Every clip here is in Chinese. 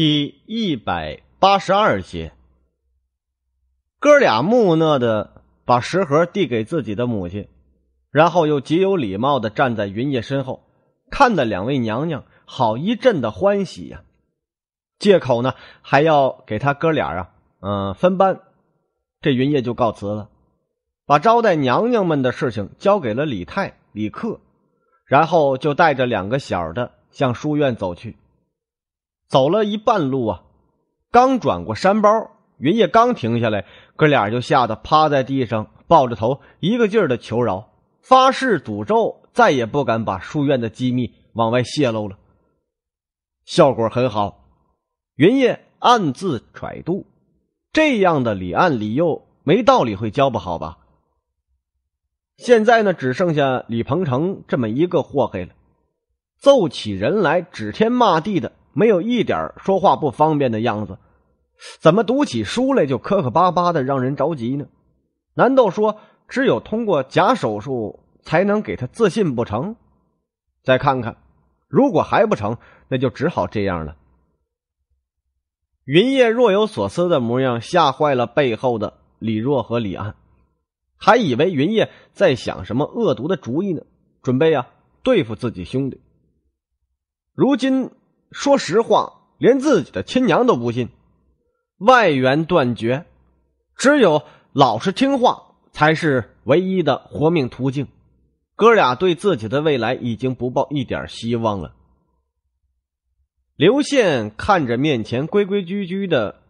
第一百八十二节，哥俩木讷的把食盒递给自己的母亲，然后又极有礼貌的站在云烨身后，看的两位娘娘好一阵的欢喜呀。借口呢还要给他哥俩啊，嗯，分班。这云烨就告辞了，把招待娘娘们的事情交给了李泰、李克，然后就带着两个小的向书院走去。走了一半路啊，刚转过山包，云爷刚停下来，哥俩就吓得趴在地上，抱着头，一个劲儿的求饶，发誓赌咒，再也不敢把书院的机密往外泄露了。效果很好，云爷暗自揣度，这样的李岸李佑没道理会教不好吧？现在呢，只剩下李鹏程这么一个祸害了，揍起人来指天骂地的。没有一点说话不方便的样子，怎么读起书来就磕磕巴巴的，让人着急呢？难道说只有通过假手术才能给他自信不成？再看看，如果还不成，那就只好这样了。云叶若有所思的模样吓坏了背后的李若和李安，还以为云叶在想什么恶毒的主意呢，准备啊对付自己兄弟。如今。说实话，连自己的亲娘都不信，外援断绝，只有老实听话才是唯一的活命途径。哥俩对自己的未来已经不抱一点希望了。刘宪看着面前规规矩矩的，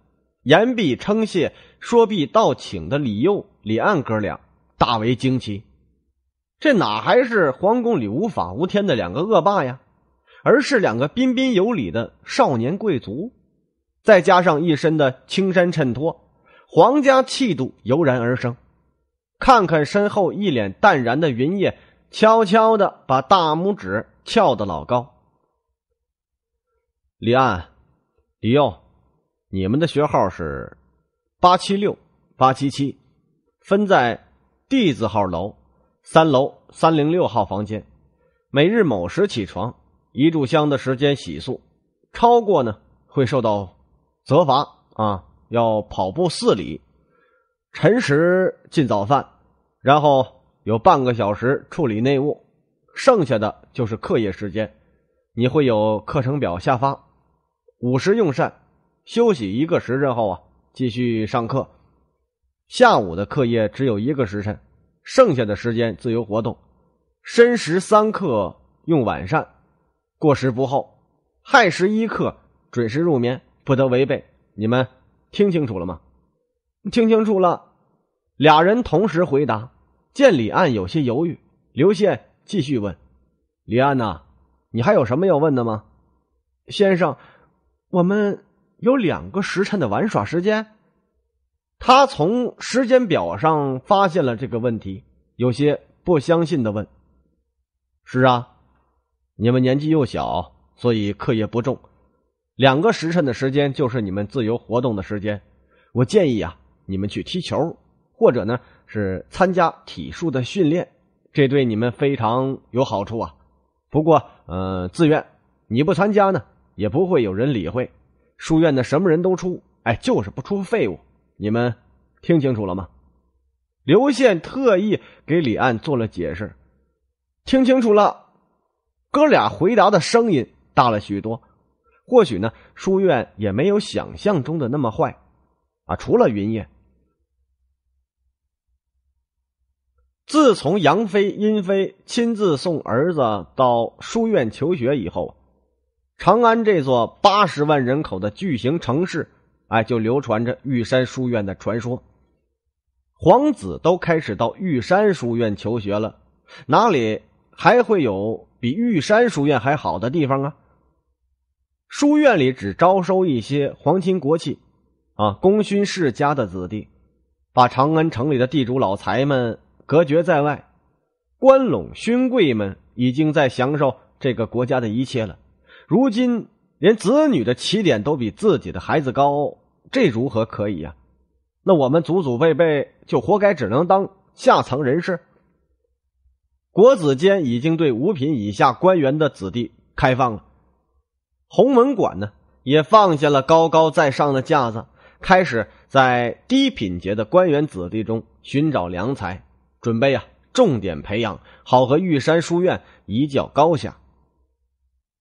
言必称谢，说必道请的李佑、李岸哥俩，大为惊奇：这哪还是皇宫里无法无天的两个恶霸呀？而是两个彬彬有礼的少年贵族，再加上一身的青衫衬托，皇家气度油然而生。看看身后一脸淡然的云烨，悄悄的把大拇指翘得老高。李岸，李佑，你们的学号是八七六八七七，分在 D 字号楼三楼三零六号房间，每日某时起床。一炷香的时间洗漱，超过呢会受到责罚啊！要跑步四里，辰时进早饭，然后有半个小时处理内务，剩下的就是课业时间。你会有课程表下发，午时用膳，休息一个时辰后啊，继续上课。下午的课业只有一个时辰，剩下的时间自由活动。申时三刻用晚膳。过时不候，亥时一刻准时入眠，不得违背。你们听清楚了吗？听清楚了。俩人同时回答。见李岸有些犹豫，刘宪继续问：“李岸呐，你还有什么要问的吗？”先生，我们有两个时辰的玩耍时间。他从时间表上发现了这个问题，有些不相信的问：“是啊。”你们年纪又小，所以课业不重，两个时辰的时间就是你们自由活动的时间。我建议啊，你们去踢球，或者呢是参加体术的训练，这对你们非常有好处啊。不过，呃，自愿，你不参加呢，也不会有人理会。书院的什么人都出，哎，就是不出废物。你们听清楚了吗？刘宪特意给李安做了解释，听清楚了。哥俩回答的声音大了许多，或许呢，书院也没有想象中的那么坏，啊，除了云烨。自从杨飞、殷飞亲自送儿子到书院求学以后长安这座八十万人口的巨型城市，哎，就流传着玉山书院的传说，皇子都开始到玉山书院求学了，哪里？还会有比玉山书院还好的地方啊！书院里只招收一些皇亲国戚、啊功勋世家的子弟，把长安城里的地主老财们隔绝在外。官陇勋贵们已经在享受这个国家的一切了，如今连子女的起点都比自己的孩子高，这如何可以呀？那我们祖祖辈辈就活该只能当下层人士？国子监已经对五品以下官员的子弟开放了，鸿门馆呢也放下了高高在上的架子，开始在低品级的官员子弟中寻找良才，准备啊重点培养，好和玉山书院一较高下，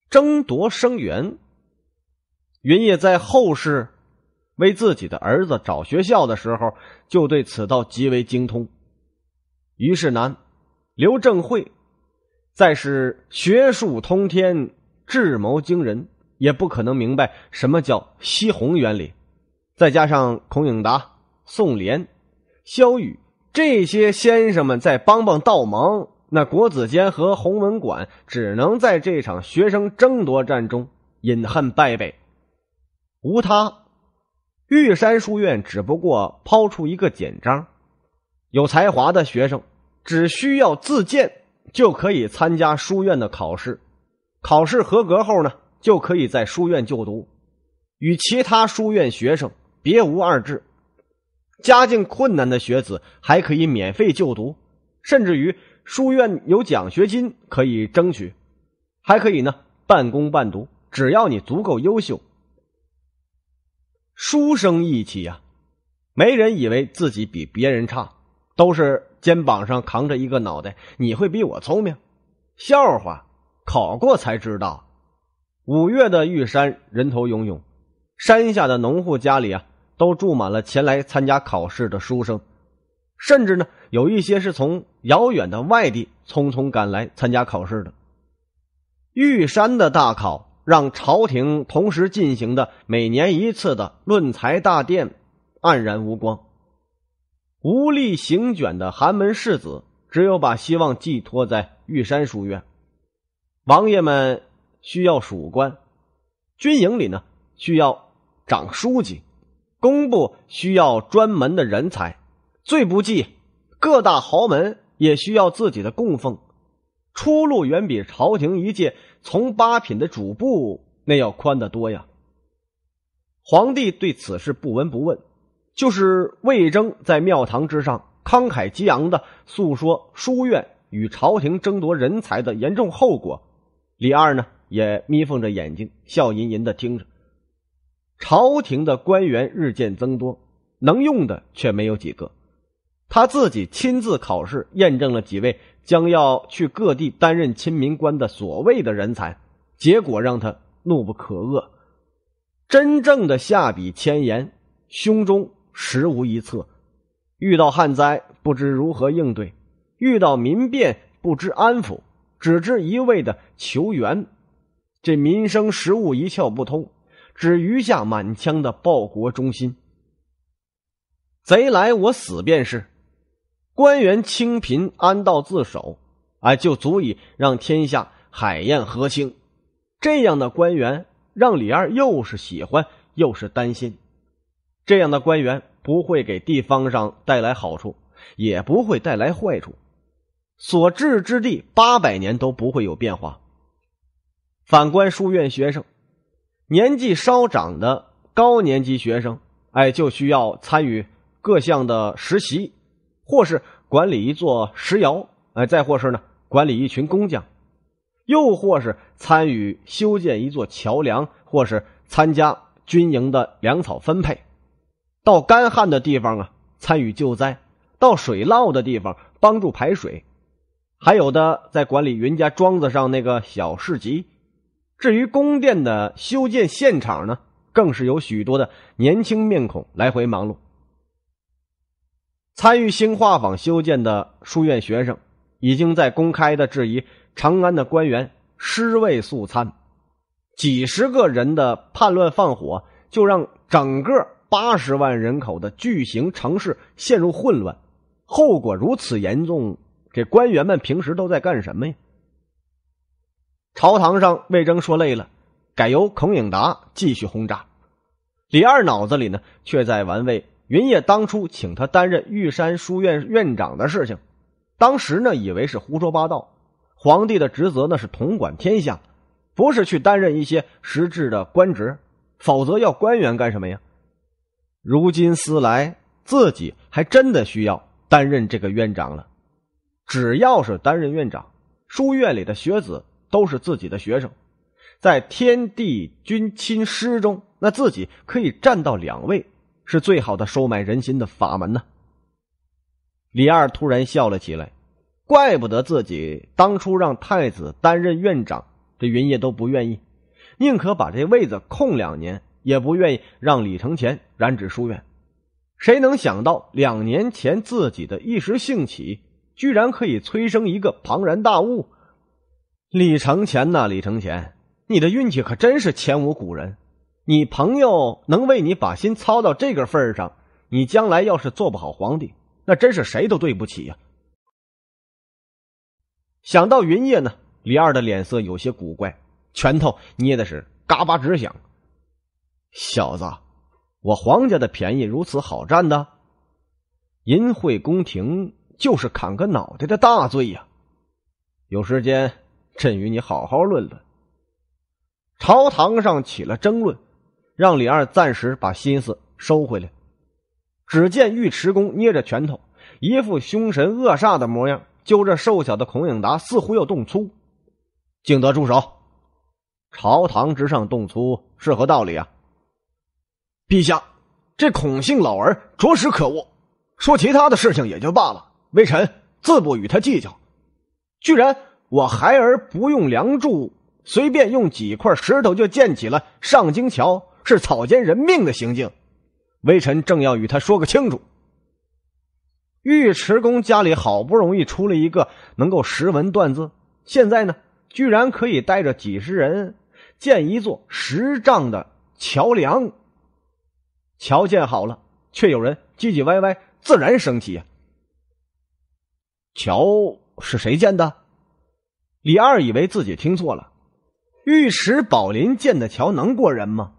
争夺生源。云烨在后世为自己的儿子找学校的时候，就对此道极为精通，于是南。刘正慧，再是学术通天、智谋惊人，也不可能明白什么叫西红原理。再加上孔颖达、宋濂、萧雨这些先生们在帮帮倒忙，那国子监和弘文馆只能在这场学生争夺战中饮恨败北。无他，玉山书院只不过抛出一个简章，有才华的学生。只需要自荐就可以参加书院的考试，考试合格后呢，就可以在书院就读，与其他书院学生别无二致。家境困难的学子还可以免费就读，甚至于书院有奖学金可以争取，还可以呢半工半读，只要你足够优秀。书生意气呀，没人以为自己比别人差，都是。肩膀上扛着一个脑袋，你会比我聪明？笑话，考过才知道。五月的玉山人头涌涌，山下的农户家里啊，都住满了前来参加考试的书生，甚至呢，有一些是从遥远的外地匆匆赶来参加考试的。玉山的大考让朝廷同时进行的每年一次的论才大殿黯然无光。无力行卷的寒门世子，只有把希望寄托在玉山书院。王爷们需要属官，军营里呢需要长书记，工部需要专门的人才。最不济，各大豪门也需要自己的供奉。出路远比朝廷一介从八品的主簿那要宽得多呀！皇帝对此事不闻不问。就是魏征在庙堂之上慷慨激昂的诉说书院与朝廷争夺人才的严重后果，李二呢也眯缝着眼睛，笑吟吟的听着。朝廷的官员日渐增多，能用的却没有几个。他自己亲自考试，验证了几位将要去各地担任亲民官的所谓的人才，结果让他怒不可遏。真正的下笔千言，胸中。实无一策，遇到旱灾不知如何应对，遇到民变不知安抚，只知一味的求援，这民生实务一窍不通，只余下满腔的报国忠心。贼来我死便是，官员清贫安道自守，哎，就足以让天下海晏河清。这样的官员，让李二又是喜欢又是担心。这样的官员不会给地方上带来好处，也不会带来坏处，所治之地八百年都不会有变化。反观书院学生，年纪稍长的高年级学生，哎，就需要参与各项的实习，或是管理一座石窑，哎，再或是呢管理一群工匠，又或是参与修建一座桥梁，或是参加军营的粮草分配。到干旱的地方啊，参与救灾；到水涝的地方，帮助排水。还有的在管理云家庄子上那个小市集。至于宫殿的修建现场呢，更是有许多的年轻面孔来回忙碌。参与兴化坊修建的书院学生，已经在公开的质疑长安的官员尸位素餐。几十个人的叛乱放火，就让整个。八十万人口的巨型城市陷入混乱，后果如此严重，这官员们平时都在干什么呀？朝堂上，魏征说累了，改由孔颖达继续轰炸。李二脑子里呢，却在玩味云烨当初请他担任玉山书院院长的事情。当时呢，以为是胡说八道。皇帝的职责呢是统管天下，不是去担任一些实质的官职，否则要官员干什么呀？如今思来，自己还真的需要担任这个院长了。只要是担任院长，书院里的学子都是自己的学生，在天地君亲师中，那自己可以占到两位，是最好的收买人心的法门呐。李二突然笑了起来，怪不得自己当初让太子担任院长，这云烨都不愿意，宁可把这位子空两年。也不愿意让李承前染指书院。谁能想到，两年前自己的一时兴起，居然可以催生一个庞然大物？李承前呐，李承前，你的运气可真是前无古人！你朋友能为你把心操到这个份上，你将来要是做不好皇帝，那真是谁都对不起呀。想到云烨呢，李二的脸色有些古怪，拳头捏的是嘎巴直响。小子，我皇家的便宜如此好占的？淫秽宫廷就是砍个脑袋的大罪呀！有时间，朕与你好好论论。朝堂上起了争论，让李二暂时把心思收回来。只见尉迟恭捏着拳头，一副凶神恶煞的模样，揪着瘦小的孔颖达，似乎要动粗。敬德，住手！朝堂之上动粗是何道理啊？陛下，这孔姓老儿着实可恶。说其他的事情也就罢了，微臣自不与他计较。居然我孩儿不用梁柱，随便用几块石头就建起了上京桥，是草菅人命的行径。微臣正要与他说个清楚。尉迟恭家里好不容易出了一个能够识文断字，现在呢，居然可以带着几十人建一座十丈的桥梁。桥建好了，却有人唧唧歪歪，自然生气呀。桥是谁建的？李二以为自己听错了。尉迟宝林建的桥能过人吗？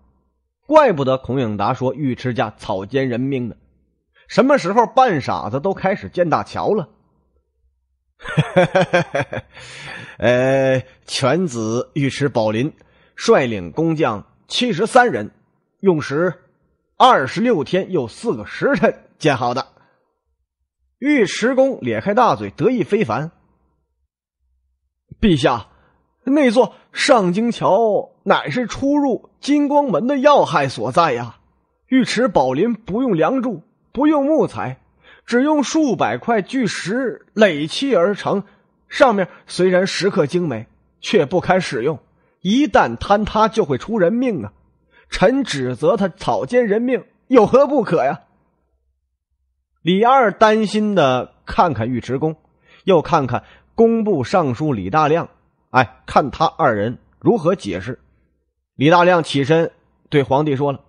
怪不得孔颖达说尉迟家草菅人命呢。什么时候半傻子都开始建大桥了？呃，犬子尉迟宝林率领工匠七十三人，用时。二十六天又四个时辰建好的，尉迟恭咧开大嘴，得意非凡。陛下，那座上京桥乃是出入金光门的要害所在呀。尉迟宝林不用梁柱，不用木材，只用数百块巨石垒砌而成。上面虽然石刻精美，却不堪使用，一旦坍塌就会出人命啊。臣指责他草菅人命，有何不可呀？李二担心的看看尉迟恭，又看看工部尚书李大亮，哎，看他二人如何解释。李大亮起身对皇帝说了：“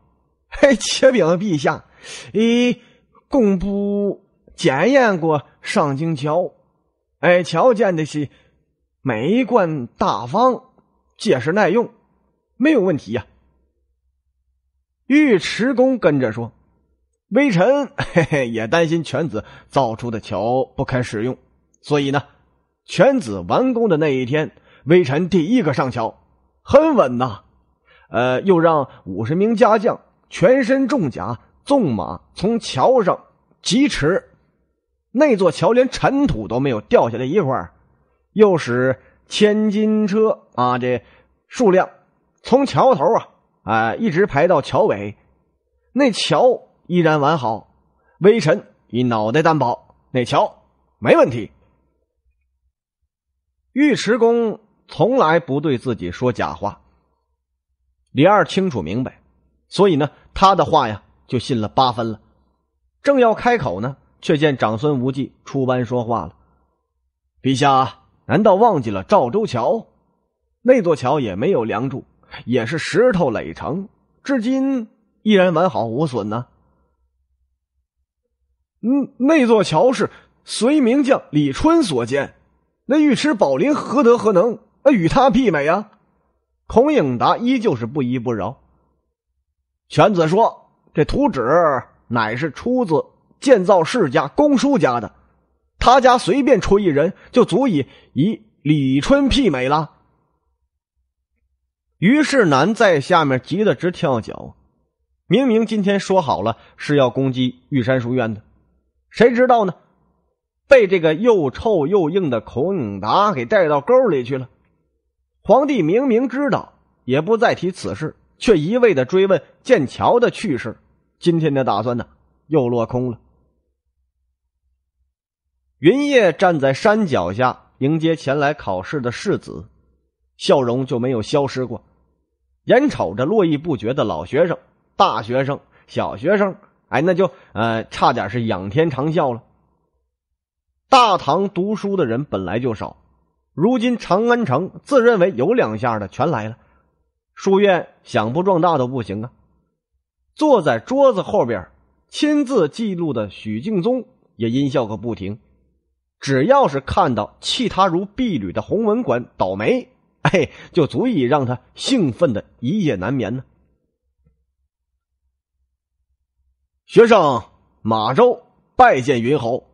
嘿，启禀陛下，咦，工部检验过上京桥，哎，瞧见的是美观大方，结实耐用，没有问题呀。”尉迟恭跟着说：“微臣嘿嘿也担心犬子造出的桥不堪使用，所以呢，犬子完工的那一天，微臣第一个上桥，很稳呐。呃，又让五十名家将全身重甲，纵马从桥上疾驰，那座桥连尘土都没有掉下来一块儿，又使千斤车啊，这数量从桥头啊。”啊，一直排到桥尾，那桥依然完好。微臣以脑袋担保，那桥没问题。尉迟恭从来不对自己说假话，李二清楚明白，所以呢，他的话呀就信了八分了。正要开口呢，却见长孙无忌出班说话了：“陛下，难道忘记了赵州桥？那座桥也没有梁柱。”也是石头垒成，至今依然完好无损呢。嗯，那座桥是隋名将李春所建，那尉迟宝林何德何能，那与他媲美啊？孔颖达依旧是不依不饶。犬子说，这图纸乃是出自建造世家公叔家的，他家随便出一人，就足以以李春媲美了。于世南在下面急得直跳脚，明明今天说好了是要攻击玉山书院的，谁知道呢？被这个又臭又硬的孔颖达给带到沟里去了。皇帝明明知道，也不再提此事，却一味的追问剑桥的趣事。今天的打算呢，又落空了。云烨站在山脚下迎接前来考试的世子，笑容就没有消失过。眼瞅着络绎不绝的老学生、大学生、小学生，哎，那就呃，差点是仰天长啸了。大唐读书的人本来就少，如今长安城自认为有两下的全来了，书院想不壮大都不行啊！坐在桌子后边亲自记录的许敬宗也阴笑个不停，只要是看到弃他如敝履的洪文馆倒霉。哎，就足以让他兴奋的一夜难眠呢。学生马周拜见云侯。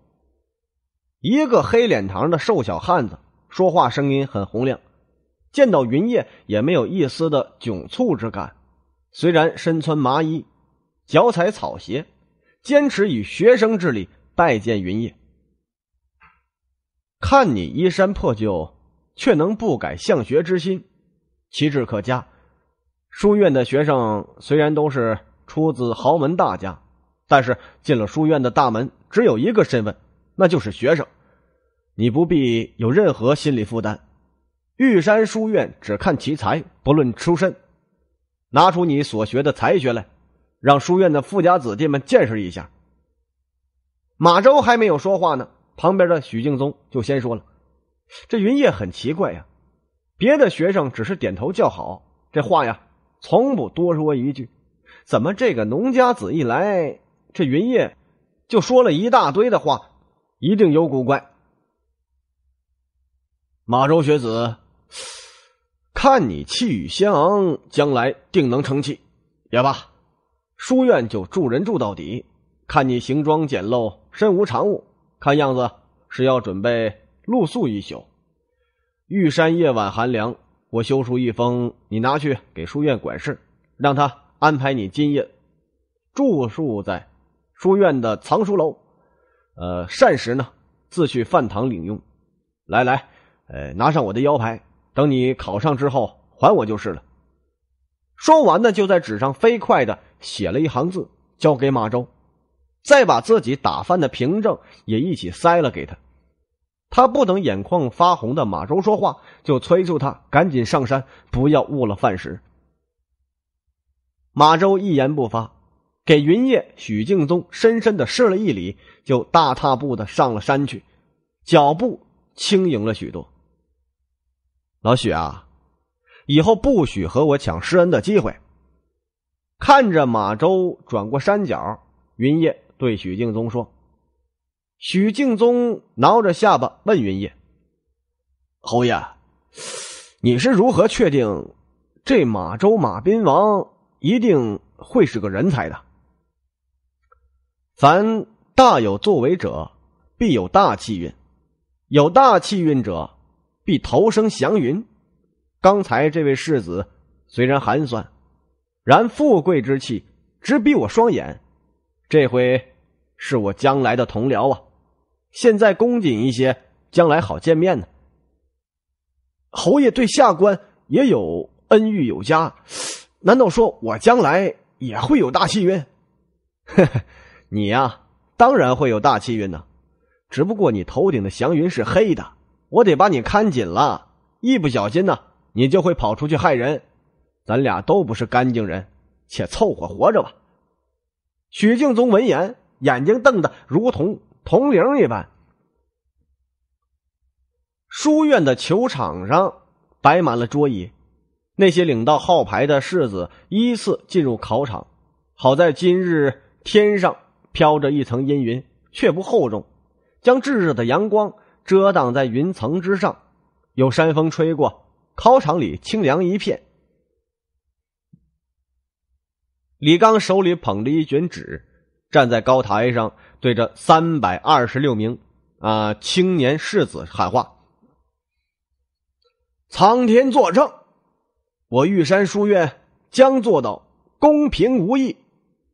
一个黑脸膛的瘦小汉子，说话声音很洪亮，见到云烨也没有一丝的窘促之感。虽然身穿麻衣，脚踩草鞋，坚持以学生之礼拜见云烨。看你衣衫破旧。却能不改向学之心，其志可嘉。书院的学生虽然都是出自豪门大家，但是进了书院的大门，只有一个身份，那就是学生。你不必有任何心理负担。玉山书院只看其才，不论出身。拿出你所学的才学来，让书院的富家子弟们见识一下。马周还没有说话呢，旁边的许敬宗就先说了。这云烨很奇怪呀，别的学生只是点头叫好，这话呀从不多说一句。怎么这个农家子一来，这云烨就说了一大堆的话，一定有古怪。马周学子，看你气宇轩昂，将来定能成器。也罢，书院就助人助到底。看你行装简陋，身无长物，看样子是要准备。露宿一宿，玉山夜晚寒凉。我修书一封，你拿去给书院管事，让他安排你今夜住宿在书院的藏书楼。呃，膳食呢，自去饭堂领用。来来，呃，拿上我的腰牌，等你考上之后还我就是了。说完呢，就在纸上飞快的写了一行字，交给马周，再把自己打翻的凭证也一起塞了给他。他不等眼眶发红的马周说话，就催促他赶紧上山，不要误了饭食。马周一言不发，给云烨、许敬宗深深的施了一礼，就大踏步的上了山去，脚步轻盈了许多。老许啊，以后不许和我抢施恩的机会。看着马周转过山角，云烨对许敬宗说。许敬宗挠着下巴问云烨：“侯爷，你是如何确定这马州马斌王一定会是个人才的？凡大有作为者，必有大气运；有大气运者，必头生祥云。刚才这位世子虽然寒酸，然富贵之气直逼我双眼。这回是我将来的同僚啊！”现在恭谨一些，将来好见面呢。侯爷对下官也有恩遇有加，难道说我将来也会有大气运？呵呵，你呀，当然会有大气运呢。只不过你头顶的祥云是黑的，我得把你看紧了。一不小心呢，你就会跑出去害人。咱俩都不是干净人，且凑合活着吧。许敬宗闻言，眼睛瞪得如同。铜铃一般，书院的球场上摆满了桌椅，那些领到号牌的士子依次进入考场。好在今日天上飘着一层阴云，却不厚重，将炙热的阳光遮挡在云层之上。有山风吹过，考场里清凉一片。李刚手里捧着一卷纸。站在高台上，对着三百二十六名啊青年士子喊话：“苍天作证，我玉山书院将做到公平无异，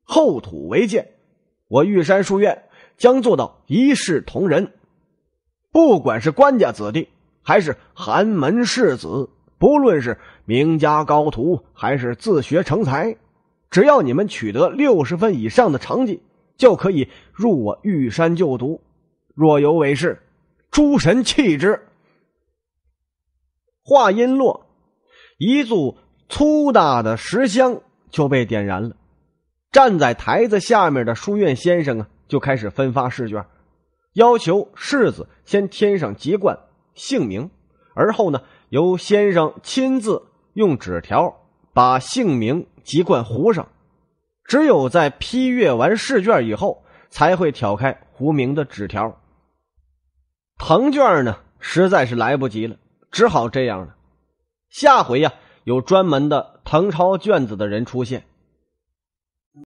厚土为鉴。我玉山书院将做到一视同仁，不管是官家子弟，还是寒门士子，不论是名家高徒，还是自学成才。”只要你们取得六十分以上的成绩，就可以入我玉山就读。若有违誓，诸神弃之。话音落，一座粗大的石香就被点燃了。站在台子下面的书院先生啊，就开始分发试卷，要求世子先添上籍贯、姓名，而后呢，由先生亲自用纸条把姓名。籍贯湖上，只有在批阅完试卷以后，才会挑开胡明的纸条。腾卷呢，实在是来不及了，只好这样了。下回呀，有专门的誊抄卷子的人出现。